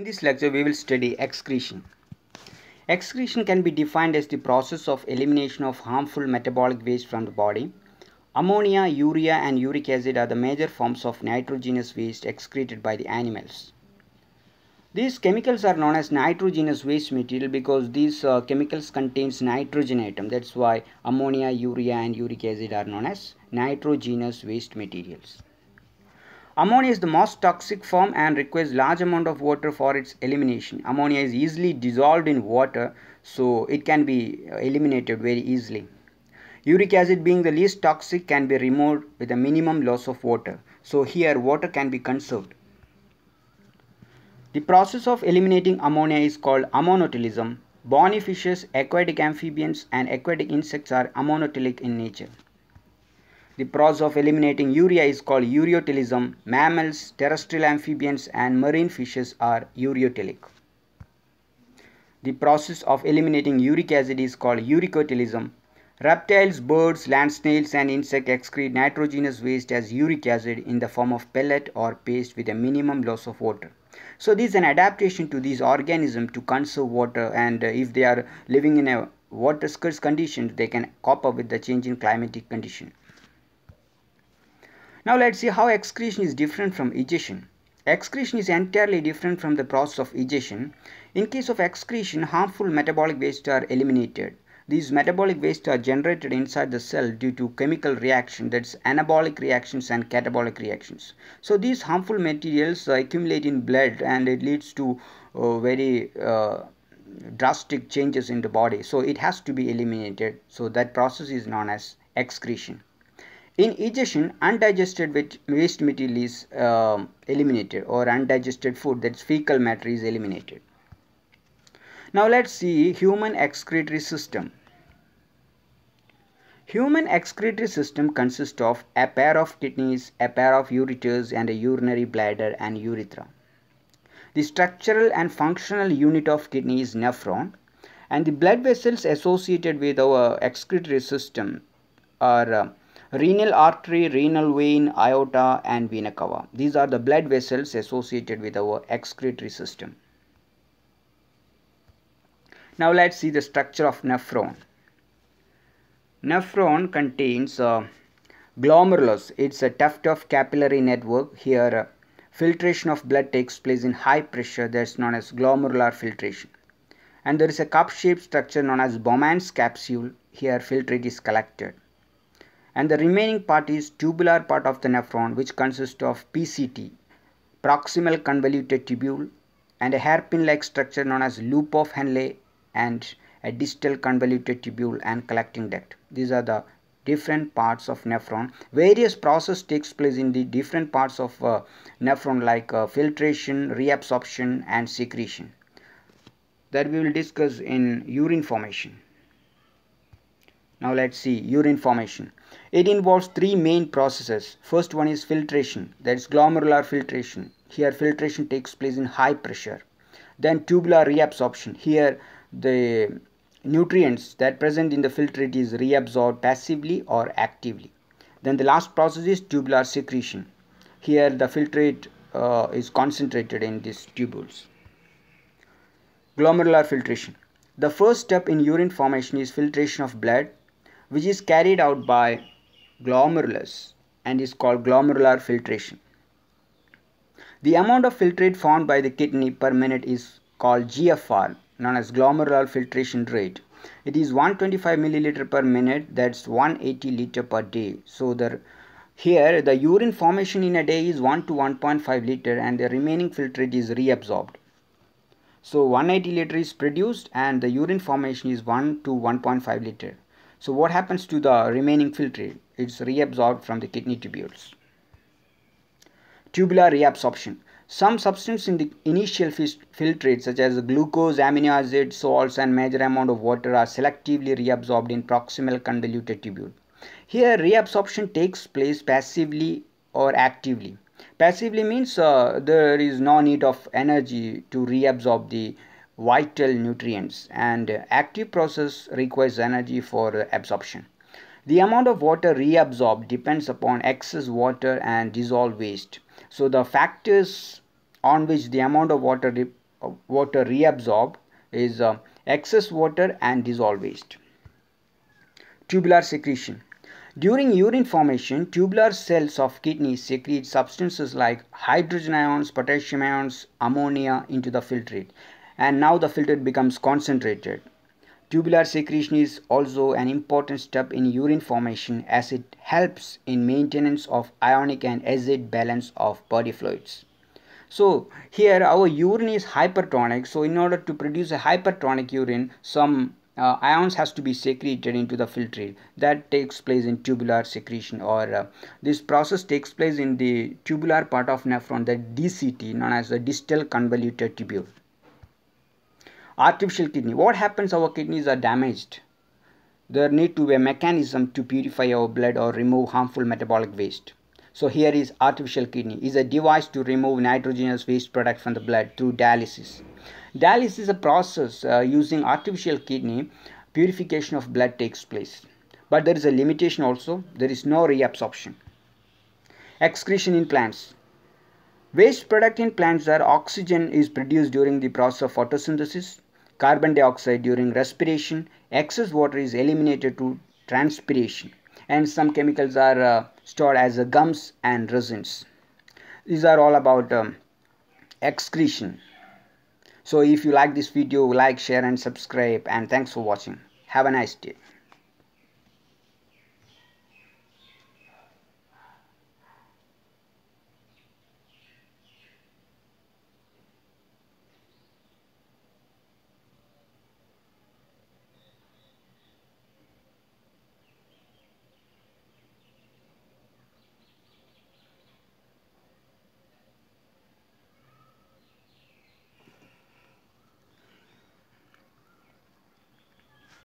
In this lecture, we will study excretion. Excretion can be defined as the process of elimination of harmful metabolic waste from the body. Ammonia, urea and uric acid are the major forms of nitrogenous waste excreted by the animals. These chemicals are known as nitrogenous waste material because these uh, chemicals contains nitrogen atom. That's why ammonia, urea and uric acid are known as nitrogenous waste materials. Ammonia is the most toxic form and requires large amount of water for its elimination. Ammonia is easily dissolved in water so it can be uh, eliminated very easily. Uric acid being the least toxic can be removed with a minimum loss of water. So here water can be conserved. The process of eliminating ammonia is called ammonotilism. Bony fishes, aquatic amphibians and aquatic insects are ammonotilic in nature. The process of eliminating urea is called ureotelism. Mammals, terrestrial amphibians and marine fishes are ureotelic. The process of eliminating uric acid is called uricotelism. Reptiles, birds, land snails and insects excrete nitrogenous waste as uric acid in the form of pellet or paste with a minimum loss of water. So this is an adaptation to these organisms to conserve water and uh, if they are living in a water scarce condition, they can cope up with the change in climatic condition. Now let's see how excretion is different from ejection. Excretion is entirely different from the process of ejection. In case of excretion, harmful metabolic waste are eliminated. These metabolic waste are generated inside the cell due to chemical reaction that's anabolic reactions and catabolic reactions. So these harmful materials accumulate in blood and it leads to uh, very uh, drastic changes in the body. So it has to be eliminated. So that process is known as excretion. In egestion, undigested waste material is uh, eliminated or undigested food, that's fecal matter is eliminated. Now let's see human excretory system. Human excretory system consists of a pair of kidneys, a pair of ureters and a urinary bladder and urethra. The structural and functional unit of kidney is nephron and the blood vessels associated with our excretory system are um, renal artery, renal vein, aorta and vena cava. These are the blood vessels associated with our excretory system. Now let's see the structure of nephron. Nephron contains uh, glomerulus. It's a tuft of capillary network. Here uh, filtration of blood takes place in high pressure that's known as glomerular filtration. And there is a cup-shaped structure known as Bowman's capsule. Here filtrate is collected and the remaining part is tubular part of the nephron which consists of PCT proximal convoluted tubule and a hairpin-like structure known as loop of Henle and a distal convoluted tubule and collecting duct. These are the different parts of nephron. Various process takes place in the different parts of uh, nephron like uh, filtration, reabsorption and secretion that we will discuss in urine formation. Now let's see urine formation. It involves three main processes. First one is filtration, that is glomerular filtration. Here filtration takes place in high pressure. Then tubular reabsorption. Here the nutrients that present in the filtrate is reabsorbed passively or actively. Then the last process is tubular secretion. Here the filtrate uh, is concentrated in these tubules. Glomerular filtration. The first step in urine formation is filtration of blood which is carried out by glomerulus and is called glomerular filtration. The amount of filtrate formed by the kidney per minute is called GFR known as glomerular filtration rate. It is 125 milliliter per minute that's 180 liter per day. So the here the urine formation in a day is 1 to 1.5 liter and the remaining filtrate is reabsorbed. So 180 liter is produced and the urine formation is 1 to 1.5 liter. So what happens to the remaining filtrate? It's reabsorbed from the kidney tubules. Tubular reabsorption. Some substances in the initial filtrate such as glucose, amino acids, salts and major amount of water are selectively reabsorbed in proximal convoluted tubule. Here reabsorption takes place passively or actively. Passively means uh, there is no need of energy to reabsorb the vital nutrients and active process requires energy for absorption. The amount of water reabsorbed depends upon excess water and dissolved waste. So the factors on which the amount of water re water reabsorbed is uh, excess water and dissolved waste. Tubular secretion. During urine formation, tubular cells of kidney secrete substances like hydrogen ions, potassium ions, ammonia into the filtrate and now the filtrate becomes concentrated. Tubular secretion is also an important step in urine formation as it helps in maintenance of ionic and acid balance of body fluids. So here our urine is hypertonic. So in order to produce a hypertonic urine, some uh, ions has to be secreted into the filtrate. That takes place in tubular secretion or uh, this process takes place in the tubular part of nephron, the DCT, known as the distal convoluted tubule artificial kidney what happens our kidneys are damaged there need to be a mechanism to purify our blood or remove harmful metabolic waste so here is artificial kidney is a device to remove nitrogenous waste product from the blood through dialysis dialysis is a process uh, using artificial kidney purification of blood takes place but there is a limitation also there is no reabsorption excretion in plants waste product in plants are oxygen is produced during the process of photosynthesis carbon dioxide during respiration. Excess water is eliminated through transpiration. And some chemicals are uh, stored as uh, gums and resins. These are all about um, excretion. So if you like this video, like, share and subscribe. And thanks for watching. Have a nice day.